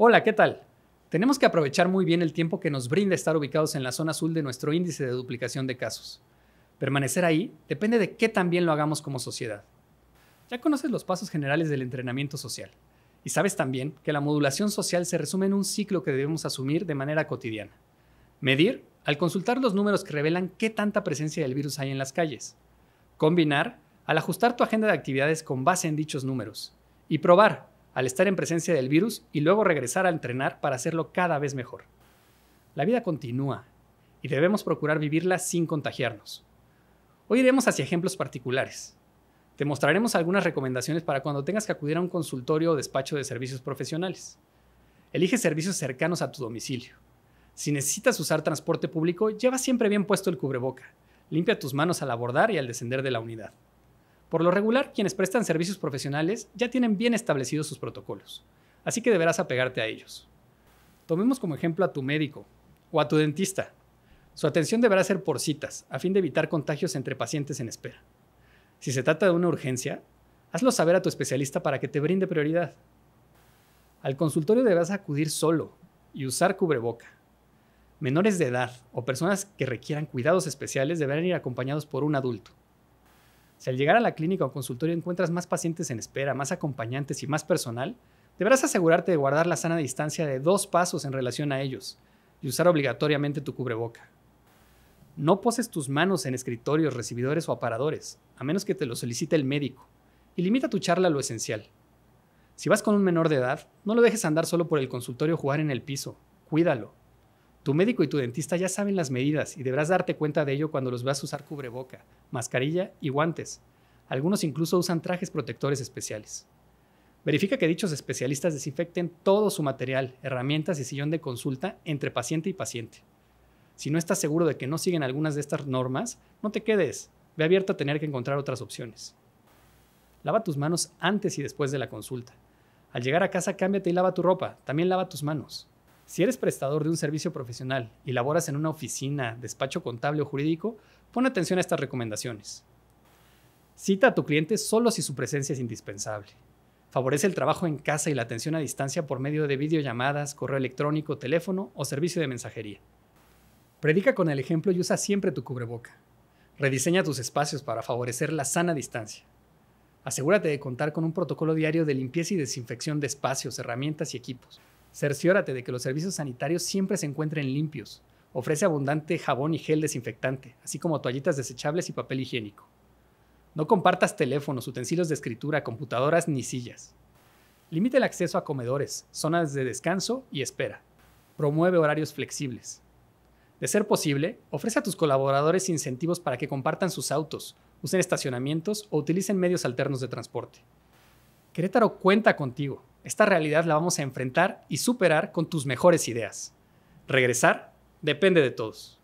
Hola, ¿qué tal? Tenemos que aprovechar muy bien el tiempo que nos brinda estar ubicados en la zona azul de nuestro índice de duplicación de casos. Permanecer ahí depende de qué también lo hagamos como sociedad. Ya conoces los pasos generales del entrenamiento social y sabes también que la modulación social se resume en un ciclo que debemos asumir de manera cotidiana. Medir al consultar los números que revelan qué tanta presencia del virus hay en las calles. Combinar al ajustar tu agenda de actividades con base en dichos números. Y probar al estar en presencia del virus y luego regresar a entrenar para hacerlo cada vez mejor. La vida continúa y debemos procurar vivirla sin contagiarnos. Hoy iremos hacia ejemplos particulares. Te mostraremos algunas recomendaciones para cuando tengas que acudir a un consultorio o despacho de servicios profesionales. Elige servicios cercanos a tu domicilio. Si necesitas usar transporte público, lleva siempre bien puesto el cubreboca. Limpia tus manos al abordar y al descender de la unidad. Por lo regular, quienes prestan servicios profesionales ya tienen bien establecidos sus protocolos, así que deberás apegarte a ellos. Tomemos como ejemplo a tu médico o a tu dentista. Su atención deberá ser por citas, a fin de evitar contagios entre pacientes en espera. Si se trata de una urgencia, hazlo saber a tu especialista para que te brinde prioridad. Al consultorio deberás acudir solo y usar cubreboca. Menores de edad o personas que requieran cuidados especiales deberán ir acompañados por un adulto. Si al llegar a la clínica o consultorio encuentras más pacientes en espera, más acompañantes y más personal, deberás asegurarte de guardar la sana distancia de dos pasos en relación a ellos y usar obligatoriamente tu cubreboca. No poses tus manos en escritorios, recibidores o aparadores, a menos que te lo solicite el médico, y limita tu charla a lo esencial. Si vas con un menor de edad, no lo dejes andar solo por el consultorio o jugar en el piso, cuídalo. Tu médico y tu dentista ya saben las medidas y deberás darte cuenta de ello cuando los veas usar cubreboca, mascarilla y guantes. Algunos incluso usan trajes protectores especiales. Verifica que dichos especialistas desinfecten todo su material, herramientas y sillón de consulta entre paciente y paciente. Si no estás seguro de que no siguen algunas de estas normas, no te quedes. Ve abierto a tener que encontrar otras opciones. Lava tus manos antes y después de la consulta. Al llegar a casa, cámbiate y lava tu ropa. También lava tus manos. Si eres prestador de un servicio profesional y laboras en una oficina, despacho contable o jurídico, pon atención a estas recomendaciones. Cita a tu cliente solo si su presencia es indispensable. Favorece el trabajo en casa y la atención a distancia por medio de videollamadas, correo electrónico, teléfono o servicio de mensajería. Predica con el ejemplo y usa siempre tu cubreboca. Rediseña tus espacios para favorecer la sana distancia. Asegúrate de contar con un protocolo diario de limpieza y desinfección de espacios, herramientas y equipos. Cerciórate de que los servicios sanitarios siempre se encuentren limpios. Ofrece abundante jabón y gel desinfectante, así como toallitas desechables y papel higiénico. No compartas teléfonos, utensilios de escritura, computadoras ni sillas. Limita el acceso a comedores, zonas de descanso y espera. Promueve horarios flexibles. De ser posible, ofrece a tus colaboradores incentivos para que compartan sus autos, usen estacionamientos o utilicen medios alternos de transporte. Querétaro cuenta contigo. Esta realidad la vamos a enfrentar y superar con tus mejores ideas. Regresar depende de todos.